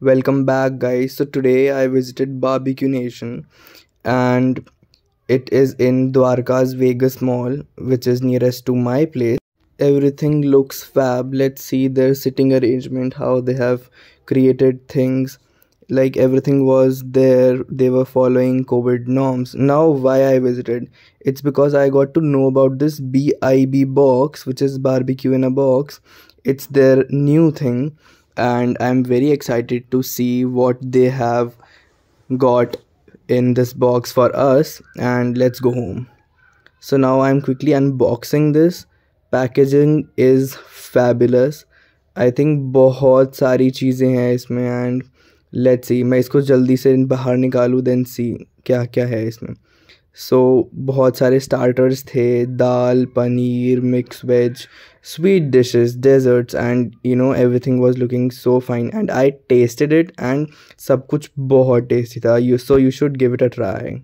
welcome back guys so today i visited barbecue nation and it is in dwarka's vegas mall which is nearest to my place everything looks fab let's see their sitting arrangement how they have created things like everything was there they were following covid norms now why i visited it's because i got to know about this bib box which is barbecue in a box it's their new thing and I'm very excited to see what they have got in this box for us and let's go home. So now I'm quickly unboxing this. Packaging is fabulous. I think बहुत सारी चीज़ें हैं इसमें let's see. मैं इसको जल्दी से बाहर निकालूँ then see क्या क्या है इसमें सो बहुत सारे स्टार्टर्स थे दाल paneer mix veg sweet dishes desserts and you know everything was looking so fine and I tasted it and सब कुछ बहुत टेस्टी था you so you should give it a try